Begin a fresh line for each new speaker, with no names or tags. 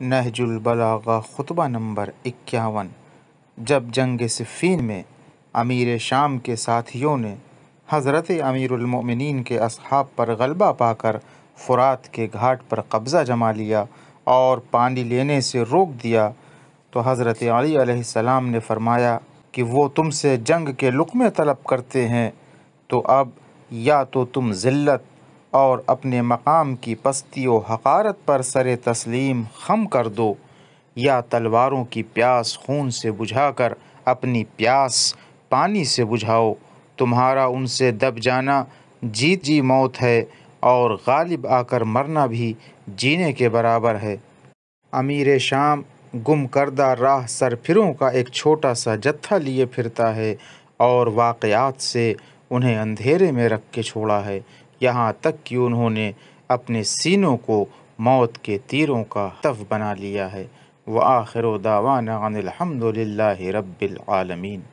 नहजुलबलागा ख़ुतबा number इक्यावन जब जंग सिफ़ीन में अमीर शाम के साथियों ने हज़रत अमीरमिन के अहाब पर गलबा पाकर फ़ुरात के घाट पर कब्ज़ा जमा लिया और पानी लेने से रोक दिया तो हज़रत अली ने फरमाया कि वो तुमसे जंग के लुकमे तलब करते हैं तो अब या तो तुम ज़िल्लत और अपने मकाम की पस्ती व हकारत पर सर तस्लीम खम कर दो या तलवारों की प्यास खून से बुझाकर अपनी प्यास पानी से बुझाओ तुम्हारा उनसे दब जाना जीत जी मौत है और गालिब आकर मरना भी जीने के बराबर है अमीर शाम गुम करदा राह सरफिरों का एक छोटा सा जत्था लिए फिरता है और वाकयात से उन्हें अंधेरे में रख के छोड़ा है यहाँ तक कि उन्होंने अपने सीनों को मौत के तीरों का तफ बना लिया है व आखिर दावा अनिलहमदिल्ला रबालमीन